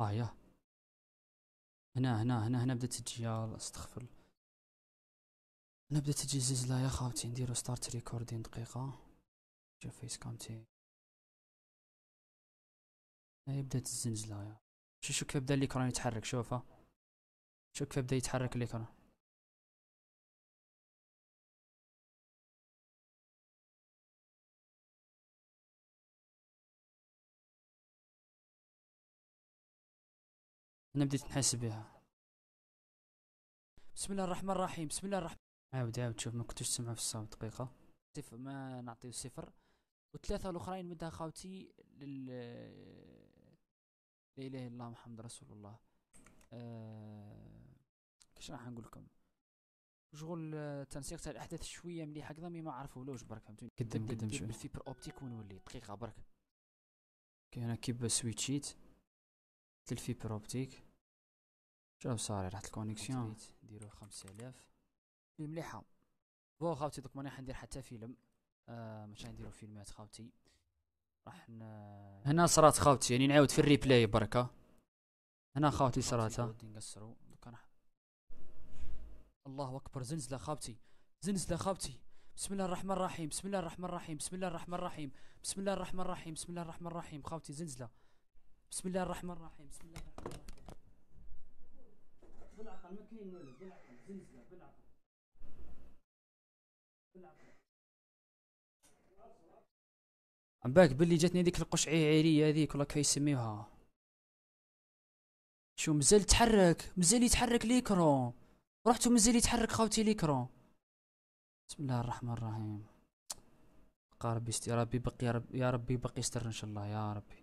اه يا هنا هنا هنا هنا بدات تجي يا استغفر هنا بدات تجي زلزلة يا خاوتي نديرو ستارت ريكوردين دقيقة شوف فيس كامتي هاي بدات الزلزله يا شوف كيف بدا الليكرون يتحرك شوفها شوف كيف بدا يتحرك الليكرون انا بديت نحس بها بسم الله الرحمن الرحيم بسم الله الرحمن عاود عاود شوف ما كنتش تسمع في الصوت دقيقة صفر ما نعطيه صفر والثلاثة الأخرين مدها خاوتي لل لا إله إلا الله محمد رسول الله أه... كيش راح نقول لكم شغل آه، تنسيق تاع الاحداث شويه مليحه كذا مي ما عرفولوش برك فهمتوني قدم قدم شويه بالفيبر اوبتيك ونولي دقيقه برك كاين كيب سويتشيت تلفي الفيبر اوبتيك شوف صاري راحت الكونيكسيون نديرو خمسالاف مليحه بون خاوتي دوك ماني حندير حتى فيلم آه مش نديرو فيلمات خاوتي راح هنا صرات خاوتي يعني نعاود في الريبلاي بركه هنا خاوتي صرات نقصرو الله اكبر زنزله خاوتي زنزله خاوتي بسم الله الرحمن الرحيم بسم الله الرحمن الرحيم بسم الله الرحمن الرحيم بسم الله الرحمن الرحيم بسم الله الرحمن الرحيم خاوتي زنزله بسم الله الرحمن الرحيم بسم الله الرحمن الرحيم بالعقل ما كاين والو بالعقل زلزله بالعقل بالعقل باك بلي جاتني ديك القشعيرية هذيك ولا كيسميوها شو مازال تحرك مازال يتحرك ليكرون رحتو مازال يتحرك خاوتي ليكرون بسم الله الرحمن الرحيم قاربي ربي يستر ربي بقي يا ربي بقي يستر ان شاء الله يا ربي